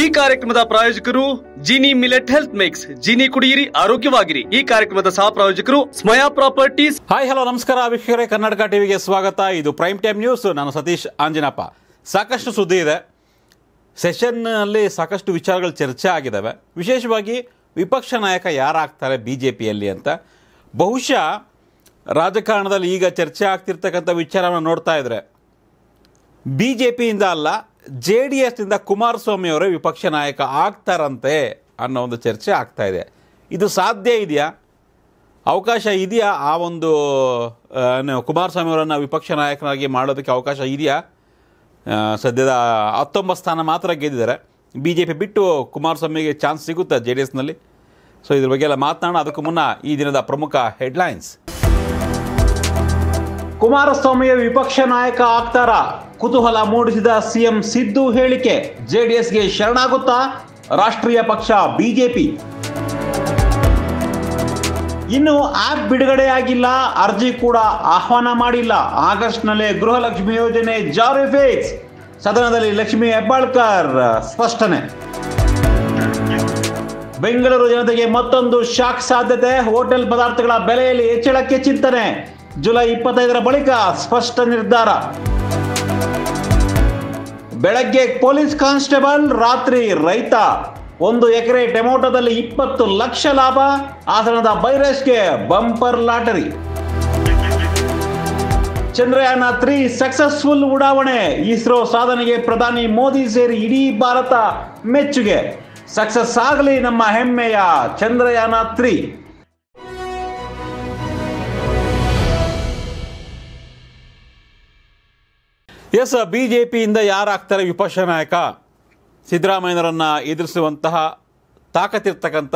ಈ ಕಾರ್ಯಕ್ರಮದ ಪ್ರಾಯೋಜಕರು Jini millet health mix Jini ಕುಡಿಯಿರಿ ಆರೋಗ್ಯವಾಗಿರಿ ಈ ಕಾರ್ಯಕ್ರಮದ ಸಹ ಪ್ರಾಯೋಜಕರು ಸ್ಮಯಾ ಪ್ರಾಪರ್ಟೀಸ್ ಹಾಯ್ ಹಲೋ ನಮಸ್ಕಾರ ವೀಕ್ಷಕರೇ ಕರ್ನಾಟಕ ಟಿವಿಗೆ ಸ್ವಾಗತ ಇದು ಪ್ರೈಮ್ ಟೈಮ್ ನ್ಯೂಸ್ ನಾನು ಸತೀಶ್ ಆಂಜನಪ್ಪ ಸಾಕಷ್ಟು ಸುದ್ದಿ ಇದೆ ಸೆಷನ್ ಅಲ್ಲಿ ಸಾಕಷ್ಟು ವಿಚಾರಗಳು ಚರ್ಚೆ ಆಗಿದ್ದಾವೆ ವಿಶೇಷವಾಗಿ ವಿಪಕ್ಷ ನಾಯಕ ಯಾರಾಗ್ತಾರೆ ಬಿ ಜೆ ಪಿಯಲ್ಲಿ ಅಂತ ಬಹುಶಃ ರಾಜಕಾರಣದಲ್ಲಿ ಈಗ ಚರ್ಚೆ ಆಗ್ತಿರ್ತಕ್ಕಂಥ ವಿಚಾರವನ್ನು ನೋಡ್ತಾ ಇದ್ರೆ ಬಿ ಜೆ ಪಿಯಿಂದ ಅಲ್ಲ ಜೆ ಡಿ ಎಸ್ನಿಂದ ಕುಮಾರಸ್ವಾಮಿ ಅವರೇ ವಿಪಕ್ಷ ನಾಯಕ ಆಗ್ತಾರಂತೆ ಅನ್ನೋ ಒಂದು ಚರ್ಚೆ ಆಗ್ತಾ ಇದೆ ಇದು ಸಾಧ್ಯ ಇದೆಯಾ ಅವಕಾಶ ಇದೆಯಾ ಆ ಒಂದು ಕುಮಾರಸ್ವಾಮಿ ಅವರನ್ನು ವಿಪಕ್ಷ ನಾಯಕನಾಗಿ ಮಾಡೋದಕ್ಕೆ ಅವಕಾಶ ಇದೆಯಾ ಸದ್ಯದ ಹತ್ತೊಂಬತ್ತು ಸ್ಥಾನ ಮಾತ್ರ ಗೆದ್ದಿದ್ದಾರೆ ಬಿ ಜೆ ಪಿ ಬಿಟ್ಟು ಕುಮಾರಸ್ವಾಮಿಗೆ ಚಾನ್ಸ್ ಸಿಗುತ್ತಾ ಜೆ ಡಿ ಎಸ್ನಲ್ಲಿ ಸೊ ಇದ್ರ ಬಗ್ಗೆ ಎಲ್ಲ ಮಾತನಾಡೋಣ ಅದಕ್ಕೂ ಮುನ್ನ ಈ ದಿನದ ಪ್ರಮುಖ ಹೆಡ್ಲೈನ್ಸ್ ಕುಮಾರಸ್ವಾಮಿಯ ವಿಪಕ್ಷ ನಾಯಕ ಆಗ್ತಾರಾ ಕುತೂಹಲ ಮೂಡಿಸಿದ ಸಿಎಂ ಸಿದ್ದು ಹೇಳಿಕೆ ಜೆಡಿಎಸ್ಗೆ ಶರಣಾಗುತ್ತಾ ರಾಷ್ಟ್ರೀಯ ಪಕ್ಷ ಬಿಜೆಪಿ ಇನ್ನು ಆಪ್ ಬಿಡುಗಡೆಯಾಗಿಲ್ಲ ಅರ್ಜಿ ಕೂಡ ಆಹ್ವಾನ ಮಾಡಿಲ್ಲ ಆಗಸ್ಟ್ನಲ್ಲೇ ಗೃಹಲಕ್ಷ್ಮಿ ಯೋಜನೆ ಜಾರಿ ಫೇಸ್ ಸದನದಲ್ಲಿ ಲಕ್ಷ್ಮೀ ಹೆಬ್ಬಾಳ್ಕರ್ ಸ್ಪಷ್ಟನೆ ಬೆಂಗಳೂರು ಜನತೆಗೆ ಮತ್ತೊಂದು ಶಾಕ್ ಸಾಧ್ಯತೆ ಹೋಟೆಲ್ ಪದಾರ್ಥಗಳ ಬೆಲೆಯಲ್ಲಿ ಹೆಚ್ಚಳಕ್ಕೆ ಚಿಂತನೆ ಜುಲೈ ಇಪ್ಪತ್ತೈದರ ಬಳಿಕ ಸ್ಪಷ್ಟ ನಿರ್ಧಾರ ಬೆಳಗ್ಗೆ ಪೊಲೀಸ್ ಕಾನ್ಸ್ಟೇಬಲ್ ರಾತ್ರಿ ರೈತ ಒಂದು ಎಕರೆ ಟೊಮೊಟೊದಲ್ಲಿ ಇಪ್ಪತ್ತು ಲಕ್ಷ ಲಾಭ ಆಸನದ ಬೈರೇಶ್ಗೆ bumper lottery Chandrayaan three successful ಉಡಾವಣೆ ಇಸ್ರೋ ಸಾಧನೆಗೆ ಪ್ರಧಾನಿ ಮೋದಿ ಸೇರಿ ಇಡೀ ಭಾರತ ಮೆಚ್ಚುಗೆ ಸಕ್ಸಸ್ ಆಗಲಿ ನಮ್ಮ ಹೆಮ್ಮೆಯ ಚಂದ್ರಯಾನ ತ್ರೀ ಎಸ್ ಬಿ ಜೆ ಪಿಯಿಂದ ಯಾರಾಗ್ತಾರೆ ವಿಪಕ್ಷ ನಾಯಕ ಸಿದ್ದರಾಮಯ್ಯನವರನ್ನು ಎದುರಿಸುವಂತಹ ತಾಕತ್ತಿರ್ತಕ್ಕಂಥ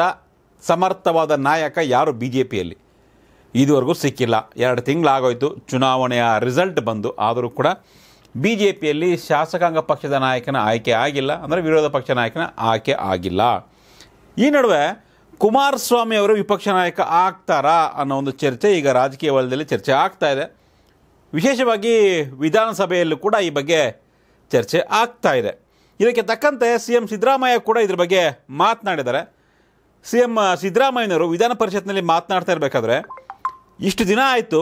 ಸಮರ್ಥವಾದ ನಾಯಕ ಯಾರು ಬಿ ಜೆ ಪಿಯಲ್ಲಿ ಇದುವರೆಗೂ ಸಿಕ್ಕಿಲ್ಲ ಎರಡು ತಿಂಗಳಾಗೋಯಿತು ಚುನಾವಣೆಯ ರಿಸಲ್ಟ್ ಬಂದು ಆದರೂ ಕೂಡ ಬಿ ಜೆ ಪಿಯಲ್ಲಿ ಶಾಸಕಾಂಗ ಪಕ್ಷದ ನಾಯಕನ ಆಯ್ಕೆ ಆಗಿಲ್ಲ ಅಂದರೆ ವಿರೋಧ ಪಕ್ಷ ನಾಯಕನ ಆಯ್ಕೆ ಆಗಿಲ್ಲ ಈ ನಡುವೆ ಕುಮಾರಸ್ವಾಮಿ ಅವರು ವಿಪಕ್ಷ ನಾಯಕ ಆಗ್ತಾರಾ ಅನ್ನೋ ಒಂದು ಚರ್ಚೆ ಈಗ ರಾಜಕೀಯ ವಲಯದಲ್ಲಿ ಚರ್ಚೆ ಆಗ್ತಾ ಇದೆ ವಿಶೇಷವಾಗಿ ವಿಧಾನಸಭೆಯಲ್ಲೂ ಕೂಡ ಈ ಬಗ್ಗೆ ಚರ್ಚೆ ಆಗ್ತಾ ಇದೆ ಇದಕ್ಕೆ ತಕ್ಕಂತೆ ಸಿ ಎಂ ಸಿದ್ದರಾಮಯ್ಯ ಕೂಡ ಇದ್ರ ಬಗ್ಗೆ ಮಾತನಾಡಿದ್ದಾರೆ ಸಿ ಎಂ ಸಿದ್ದರಾಮಯ್ಯನವರು ವಿಧಾನ ಪರಿಷತ್ನಲ್ಲಿ ಮಾತನಾಡ್ತಾ ಇರಬೇಕಾದ್ರೆ ಇಷ್ಟು ದಿನ ಆಯಿತು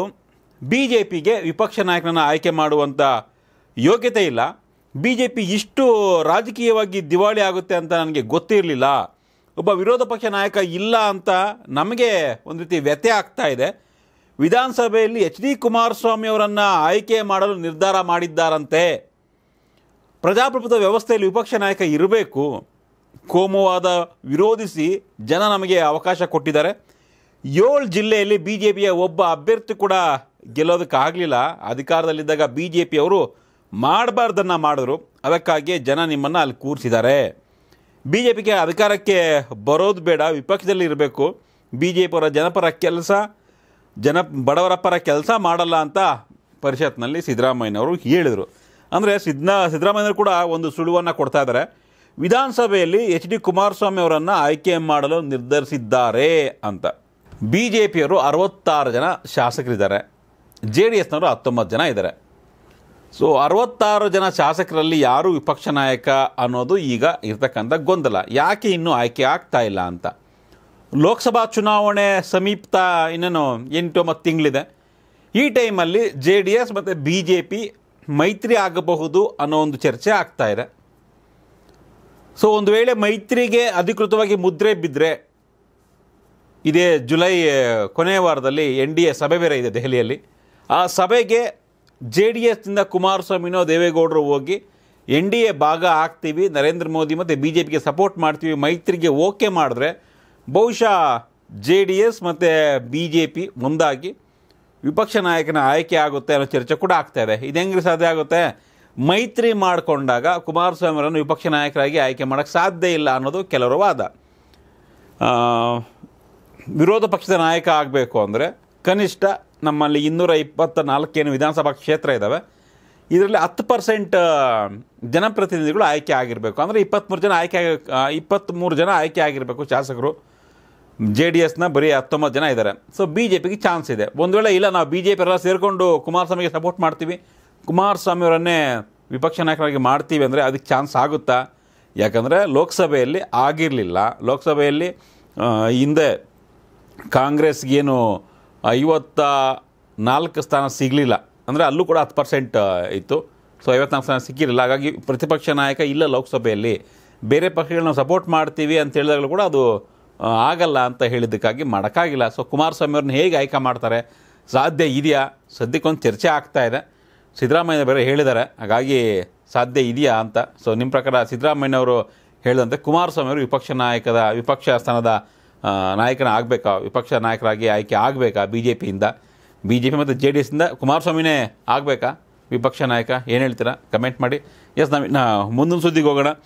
ಬಿ ಜೆ ಪಿಗೆ ವಿಪಕ್ಷ ನಾಯಕನನ್ನು ಆಯ್ಕೆ ಮಾಡುವಂಥ ಯೋಗ್ಯತೆ ಇಲ್ಲ ಬಿ ಜೆ ಪಿ ಇಷ್ಟು ರಾಜಕೀಯವಾಗಿ ದಿವಾಳಿ ಆಗುತ್ತೆ ಅಂತ ನನಗೆ ಗೊತ್ತಿರಲಿಲ್ಲ ಒಬ್ಬ ವಿರೋಧ ಪಕ್ಷ ನಾಯಕ ಇಲ್ಲ ಅಂತ ನಮಗೆ ಒಂದು ರೀತಿ ವ್ಯತ್ಯಯ ಆಗ್ತಾ ಇದೆ ವಿಧಾನಸಭೆಯಲ್ಲಿ ಎಚ್ ಡಿ ಕುಮಾರಸ್ವಾಮಿ ಅವರನ್ನು ಆಯ್ಕೆ ಮಾಡಲು ನಿರ್ಧಾರ ಮಾಡಿದ್ದಾರಂತೆ ಪ್ರಜಾಪ್ರಭುತ್ವ ವ್ಯವಸ್ಥೆಯಲ್ಲಿ ವಿಪಕ್ಷ ನಾಯಕ ಇರಬೇಕು ಕೋಮುವಾದ ವಿರೋಧಿಸಿ ಜನ ನಮಗೆ ಅವಕಾಶ ಕೊಟ್ಟಿದ್ದಾರೆ ಏಳು ಜಿಲ್ಲೆಯಲ್ಲಿ ಬಿ ಜೆ ಪಿಯ ಒಬ್ಬ ಅಭ್ಯರ್ಥಿ ಕೂಡ ಗೆಲ್ಲೋದಕ್ಕಾಗಲಿಲ್ಲ ಅಧಿಕಾರದಲ್ಲಿದ್ದಾಗ ಬಿ ಜೆ ಪಿ ಅವರು ಮಾಡಬಾರ್ದನ್ನು ಮಾಡಿದ್ರು ಅದಕ್ಕಾಗಿಯೇ ಜನ ನಿಮ್ಮನ್ನು ಅಲ್ಲಿ ಕೂರಿಸಿದ್ದಾರೆ ಬಿ ಜೆ ಪಿಗೆ ಅಧಿಕಾರಕ್ಕೆ ಬರೋದು ಬೇಡ ವಿಪಕ್ಷದಲ್ಲಿ ಇರಬೇಕು ಬಿ ಜೆ ಪಿಯವರ ಜನಪರ ಕೆಲಸ ಜನ ಬಡವರಪ್ಪರ ಕೆಲಸ ಮಾಡಲ್ಲ ಅಂತ ಪರಿಷತ್ನಲ್ಲಿ ಸಿದ್ದರಾಮಯ್ಯನವರು ಹೇಳಿದರು ಅಂದರೆ ಸಿದ್ನ ಸಿದ್ದರಾಮಯ್ಯನವರು ಕೂಡ ಒಂದು ಸುಳುವನ್ನು ಕೊಡ್ತಾ ಇದ್ದಾರೆ ವಿಧಾನಸಭೆಯಲ್ಲಿ ಎಚ್ ಡಿ ಕುಮಾರಸ್ವಾಮಿ ಅವರನ್ನು ಆಯ್ಕೆ ಮಾಡಲು ನಿರ್ಧರಿಸಿದ್ದಾರೆ ಅಂತ ಬಿ ಜೆ ಪಿಯವರು ಅರವತ್ತಾರು ಜನ ಶಾಸಕರಿದ್ದಾರೆ ಜೆ ಡಿ ಎಸ್ನವರು ಹತ್ತೊಂಬತ್ತು ಜನ ಇದ್ದಾರೆ ಸೊ ಅರವತ್ತಾರು ಜನ ಶಾಸಕರಲ್ಲಿ ಯಾರು ವಿಪಕ್ಷ ನಾಯಕ ಅನ್ನೋದು ಈಗ ಇರತಕ್ಕಂಥ ಗೊಂದಲ ಯಾಕೆ ಇನ್ನೂ ಆಯ್ಕೆ ಆಗ್ತಾ ಇಲ್ಲ ಅಂತ ಲೋಕಸಭಾ ಚುನಾವಣೆ ಸಮೀಪ್ತ ಇನ್ನೇನು ಎಂಟು ಒಂಬತ್ತು ತಿಂಗಳಿದೆ ಈ ಟೈಮಲ್ಲಿ ಜೆ ಡಿ ಎಸ್ ಮತ್ತು ಬಿ ಜೆ ಪಿ ಮೈತ್ರಿ ಆಗಬಹುದು ಅನ್ನೋ ಒಂದು ಚರ್ಚೆ ಆಗ್ತಾ ಇದೆ ಸೊ ಒಂದು ವೇಳೆ ಮೈತ್ರಿಗೆ ಅಧಿಕೃತವಾಗಿ ಮುದ್ರೆ ಬಿದ್ದರೆ ಇದೇ ಜುಲೈ ಕೊನೆಯ ವಾರದಲ್ಲಿ ಎನ್ ಡಿ ಎ ಸಭೆ ಬೇರೆ ಇದೆ ದೆಹಲಿಯಲ್ಲಿ ಆ ಸಭೆಗೆ ಜೆ ಡಿ ಎಸ್ನಿಂದ ಕುಮಾರಸ್ವಾಮಿನೋ ದೇವೇಗೌಡರು ಹೋಗಿ ಎನ್ ಡಿ ಎ ಭಾಗ ಆಗ್ತೀವಿ ನರೇಂದ್ರ ಮೋದಿ ಮತ್ತು ಬಿ ಜೆ ಪಿಗೆ ಸಪೋರ್ಟ್ ಮಾಡ್ತೀವಿ ಮೈತ್ರಿಗೆ ಓಕೆ ಮಾಡಿದ್ರೆ ಬಹುಶಃ ಜೆ ಡಿ ಎಸ್ ಮತ್ತು ಬಿ ಜೆ ಪಿ ಮುಂದಾಗಿ ವಿಪಕ್ಷ ನಾಯಕನ ಆಯ್ಕೆ ಆಗುತ್ತೆ ಅನ್ನೋ ಚರ್ಚೆ ಕೂಡ ಆಗ್ತಾ ಇದೆ ಇದು ಹೆಂಗೆ ಸಾಧ್ಯ ಆಗುತ್ತೆ ಮೈತ್ರಿ ಮಾಡಿಕೊಂಡಾಗ ಅವರನ್ನು ವಿಪಕ್ಷ ನಾಯಕರಾಗಿ ಆಯ್ಕೆ ಮಾಡೋಕ್ಕೆ ಸಾಧ್ಯ ಇಲ್ಲ ಅನ್ನೋದು ಕೆಲವರ ವಾದ ವಿರೋಧ ಪಕ್ಷದ ನಾಯಕ ಆಗಬೇಕು ಅಂದರೆ ಕನಿಷ್ಠ ನಮ್ಮಲ್ಲಿ ಇನ್ನೂರ ಇಪ್ಪತ್ತ ನಾಲ್ಕೇನು ವಿಧಾನಸಭಾ ಕ್ಷೇತ್ರ ಇದ್ದಾವೆ ಇದರಲ್ಲಿ ಹತ್ತು ಪರ್ಸೆಂಟ್ ಜನಪ್ರತಿನಿಧಿಗಳು ಆಯ್ಕೆ ಆಗಿರಬೇಕು ಅಂದರೆ ಇಪ್ಪತ್ತ್ಮೂರು ಜನ ಆಯ್ಕೆ ಆಗ ಇಪ್ಪತ್ತ್ಮೂರು ಜನ ಆಯ್ಕೆ ಆಗಿರಬೇಕು ಶಾಸಕರು ಜೆ ಡಿ ಎಸ್ನ ಬರೀ ಹತ್ತೊಂಬತ್ತು ಜನ ಇದ್ದಾರೆ ಸೊ ಬಿ ಜೆ ಪಿಗೆ ಚಾನ್ಸ್ ಇದೆ ಒಂದು ವೇಳೆ ಇಲ್ಲ ನಾವು ಬಿ ಜೆ ಪಿ ಎಲ್ಲ ಸೇರಿಕೊಂಡು ಕುಮಾರಸ್ವಾಮಿಗೆ ಸಪೋರ್ಟ್ ಮಾಡ್ತೀವಿ ಕುಮಾರಸ್ವಾಮಿ ಅವರನ್ನೇ ವಿಪಕ್ಷ ನಾಯಕರಾಗಿ ಮಾಡ್ತೀವಿ ಅಂದರೆ ಅದಕ್ಕೆ ಚಾನ್ಸ್ ಆಗುತ್ತಾ ಯಾಕಂದರೆ ಲೋಕಸಭೆಯಲ್ಲಿ ಆಗಿರಲಿಲ್ಲ ಲೋಕಸಭೆಯಲ್ಲಿ ಹಿಂದೆ ಕಾಂಗ್ರೆಸ್ಗೇನು ಐವತ್ತ ನಾಲ್ಕು ಸ್ಥಾನ ಸಿಗಲಿಲ್ಲ ಅಂದರೆ ಅಲ್ಲೂ ಕೂಡ ಹತ್ತು ಪರ್ಸೆಂಟ್ ಇತ್ತು ಸೊ ಐವತ್ನಾಲ್ಕು ಸ್ಥಾನ ಸಿಕ್ಕಿರಲಿಲ್ಲ ಹಾಗಾಗಿ ಪ್ರತಿಪಕ್ಷ ನಾಯಕ ಇಲ್ಲ ಲೋಕಸಭೆಯಲ್ಲಿ ಬೇರೆ ಪಕ್ಷಗಳನ್ನ ಸಪೋರ್ಟ್ ಮಾಡ್ತೀವಿ ಅಂತ ಹೇಳಿದಾಗಲೂ ಕೂಡ ಅದು ಆಗಲ್ಲ ಅಂತ ಹೇಳಿದ್ದಕ್ಕಾಗಿ ಮಾಡೋಕ್ಕಾಗಿಲ್ಲ ಸೊ ಕುಮಾರಸ್ವಾಮಿ ಅವ್ರನ್ನ ಹೇಗೆ ಆಯ್ಕೆ ಮಾಡ್ತಾರೆ ಸಾಧ್ಯ ಇದೆಯಾ ಸದ್ಯಕ್ಕೊಂದು ಚರ್ಚೆ ಆಗ್ತಾ ಇದೆ ಸಿದ್ದರಾಮಯ್ಯ ಬೇರೆ ಹೇಳಿದ್ದಾರೆ ಹಾಗಾಗಿ ಸಾಧ್ಯ ಇದೆಯಾ ಅಂತ ಸೊ ನಿಮ್ಮ ಪ್ರಕಾರ ಸಿದ್ದರಾಮಯ್ಯನವರು ಹೇಳಿದಂತೆ ಕುಮಾರಸ್ವಾಮಿ ಅವರು ವಿಪಕ್ಷ ನಾಯಕದ ವಿಪಕ್ಷ ಸ್ಥಾನದ ನಾಯಕನ ಆಗಬೇಕಾ ವಿಪಕ್ಷ ನಾಯಕರಾಗಿ ಆಯ್ಕೆ ಆಗಬೇಕಾ ಬಿ ಜೆ ಪಿಯಿಂದ ಬಿ ಜೆ ಪಿ ಮತ್ತು ಜೆ ಡಿ ಇಂದ ಕುಮಾರಸ್ವಾಮಿನೇ ಆಗಬೇಕಾ ವಿಪಕ್ಷ ನಾಯಕ ಏನು ಹೇಳ್ತೀರಾ ಕಮೆಂಟ್ ಮಾಡಿ ಎಸ್ ನಾವು ಮುಂದಿನ ಸುದ್ದಿಗೆ ಹೋಗೋಣ